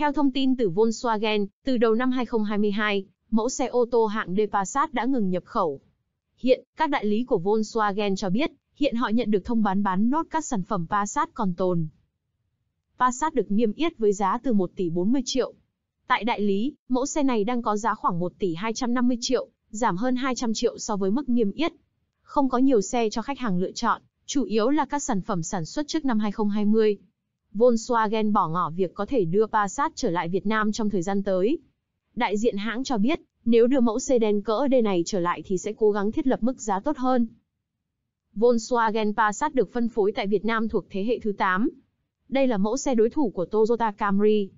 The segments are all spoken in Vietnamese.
Theo thông tin từ Volkswagen, từ đầu năm 2022, mẫu xe ô tô hạng D Passat đã ngừng nhập khẩu. Hiện, các đại lý của Volkswagen cho biết, hiện họ nhận được thông bán bán nốt các sản phẩm Passat còn tồn. Passat được niêm yết với giá từ 1 tỷ 40 triệu. Tại đại lý, mẫu xe này đang có giá khoảng 1 tỷ 250 triệu, giảm hơn 200 triệu so với mức niêm yết. Không có nhiều xe cho khách hàng lựa chọn, chủ yếu là các sản phẩm sản xuất trước năm 2020. Volkswagen bỏ ngỏ việc có thể đưa Passat trở lại Việt Nam trong thời gian tới. Đại diện hãng cho biết, nếu đưa mẫu sedan cỡ D này trở lại thì sẽ cố gắng thiết lập mức giá tốt hơn. Volkswagen Passat được phân phối tại Việt Nam thuộc thế hệ thứ 8. Đây là mẫu xe đối thủ của Toyota Camry.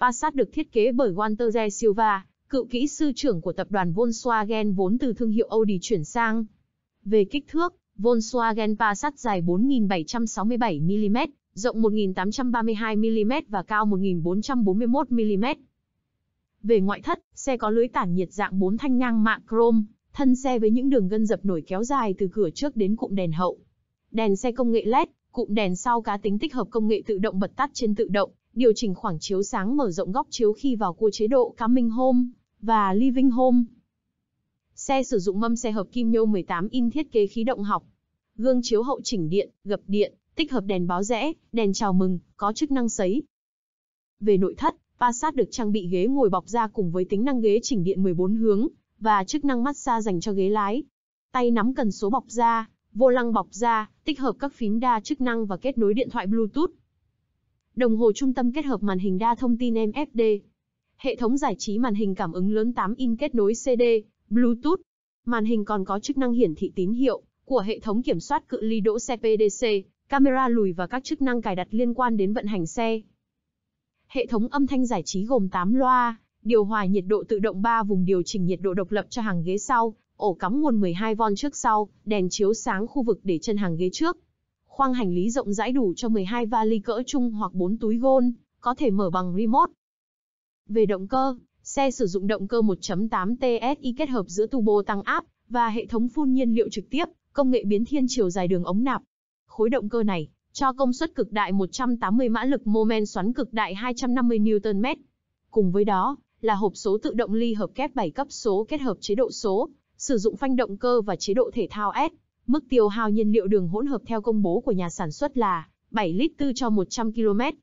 Passat được thiết kế bởi Walter J. Silva, cựu kỹ sư trưởng của tập đoàn Volkswagen vốn từ thương hiệu Audi chuyển sang. Về kích thước, Volkswagen Passat dài 4.767 mm, rộng 1.832mm và cao 1.441mm. Về ngoại thất, xe có lưới tản nhiệt dạng 4 thanh ngang mạng chrome, thân xe với những đường gân dập nổi kéo dài từ cửa trước đến cụm đèn hậu. Đèn xe công nghệ LED, cụm đèn sau cá tính tích hợp công nghệ tự động bật tắt trên tự động, điều chỉnh khoảng chiếu sáng mở rộng góc chiếu khi vào cua chế độ Coming Home và Living Home. Xe sử dụng mâm xe hợp kim nhôm 18 in thiết kế khí động học. Gương chiếu hậu chỉnh điện, gập điện, tích hợp đèn báo rẽ, đèn chào mừng, có chức năng sấy. Về nội thất, Passat được trang bị ghế ngồi bọc da cùng với tính năng ghế chỉnh điện 14 hướng và chức năng massage dành cho ghế lái. Tay nắm cần số bọc da, vô lăng bọc da, tích hợp các phím đa chức năng và kết nối điện thoại Bluetooth. Đồng hồ trung tâm kết hợp màn hình đa thông tin MFD. Hệ thống giải trí màn hình cảm ứng lớn 8 in kết nối CD, Bluetooth. Màn hình còn có chức năng hiển thị tín hiệu của hệ thống kiểm soát cự ly đỗ xe PDC camera lùi và các chức năng cài đặt liên quan đến vận hành xe. Hệ thống âm thanh giải trí gồm 8 loa, điều hòa nhiệt độ tự động 3 vùng điều chỉnh nhiệt độ độc lập cho hàng ghế sau, ổ cắm nguồn 12V trước sau, đèn chiếu sáng khu vực để chân hàng ghế trước. Khoang hành lý rộng rãi đủ cho 12 vali cỡ trung hoặc 4 túi gôn, có thể mở bằng remote. Về động cơ, xe sử dụng động cơ 1.8 TSI kết hợp giữa turbo tăng áp và hệ thống phun nhiên liệu trực tiếp, công nghệ biến thiên chiều dài đường ống nạp khối động cơ này, cho công suất cực đại 180 mã lực mô men xoắn cực đại 250 Nm. Cùng với đó, là hộp số tự động ly hợp kép 7 cấp số kết hợp chế độ số, sử dụng phanh động cơ và chế độ thể thao S. Mức tiêu hao nhiên liệu đường hỗn hợp theo công bố của nhà sản xuất là 7 lít 4 cho 100 km,